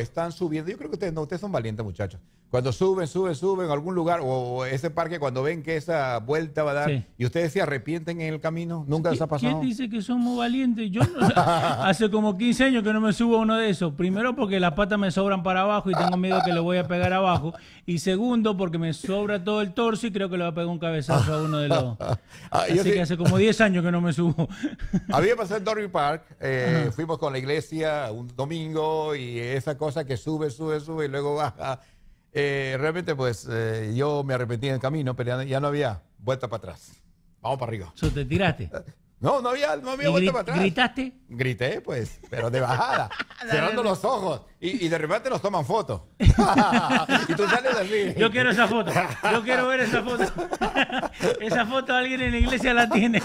están subiendo, yo creo que ustedes no, ustedes son valientes muchachos. Cuando suben, suben, suben a algún lugar o ese parque cuando ven que esa vuelta va a dar y ustedes se arrepienten en el camino, nunca les ha pasado. ¿Quién dice que son muy valientes? Yo no, hace como 15 años que no me subo a uno de esos. Primero porque las patas me sobran para abajo y tengo miedo que lo voy a pegar abajo y segundo porque me sobra todo el torso y creo que le voy a pegar un cabezazo a uno de los. Ah, Así que hace como 10 años que no me subo. Había pasado en Dorby Park, eh, fuimos con la iglesia un domingo y es esa cosa que sube, sube, sube y luego baja. Eh, realmente, pues eh, yo me arrepentí en el camino, pero ya no había vuelta para atrás. Vamos para arriba. So, ¿Te tiraste? No, no había, no había vuelta para atrás. ¿Gritaste? Grité, pues, pero de bajada, cerrando los ojos. Y, y, de repente nos toman fotos. y tú sales así. Yo quiero esa foto. Yo quiero ver esa foto. esa foto alguien en la iglesia la tiene.